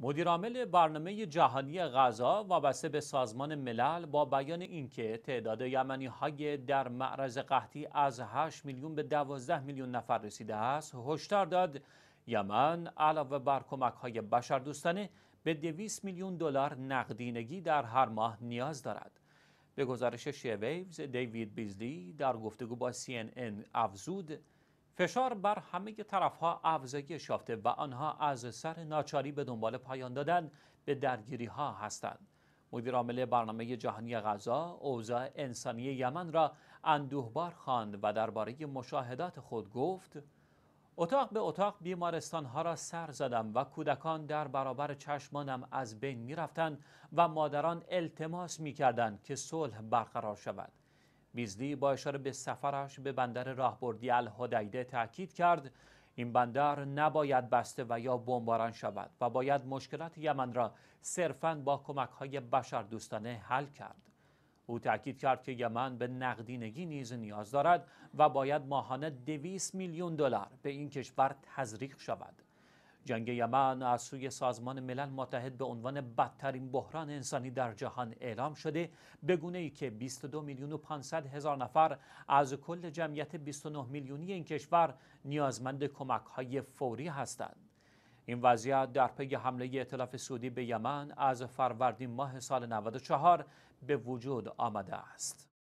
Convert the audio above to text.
مدیرعامل برنامه جهانی غذا وابسته به سازمان ملل با بیان اینکه تعداد یمنی های در معرض قحطی از 8 میلیون به 12 میلیون نفر رسیده است هشدار داد یمن علاوه بر کمک های بشردوستانه به 200 میلیون دلار نقدینگی در هر ماه نیاز دارد به گزارش شیویوز دیوید بیزلی در گفتگو با CNN افزود فشار بر همه ها افزایش یافته و آنها از سر ناچاری به دنبال پایان دادن به درگیری ها هستند مدیر عامل برنامه جهانی غذا اوضاع انسانی یمن را بار خواند و درباره مشاهدات خود گفت اتاق به اتاق بیمارستان ها را سر زدم و کودکان در برابر چشمانم از بین می و مادران التماس می کردن که صلح برقرار شود بیزدی با اشاره به سفرش به بندر راهبردی الهدیده تاکید کرد این بندر نباید بسته و یا بمباران شود و باید مشکلات یمن را صرفاً با کمک های بشر دوستانه حل کرد. او تاکید کرد که یمن به نقدینگی نیز نیاز دارد و باید ماهانه 200 میلیون دلار به این کشور تزریق شود. جنگ یمن از سوی سازمان ملل متحد به عنوان بدترین بحران انسانی در جهان اعلام شده به گونه ای که 22 میلیون و 500 هزار نفر از کل جمعیت 29 میلیونی این کشور نیازمند کمک های فوری هستند این وضعیت در پی حمله اطلاف سعودی به یمن از فروردین ماه سال 94 به وجود آمده است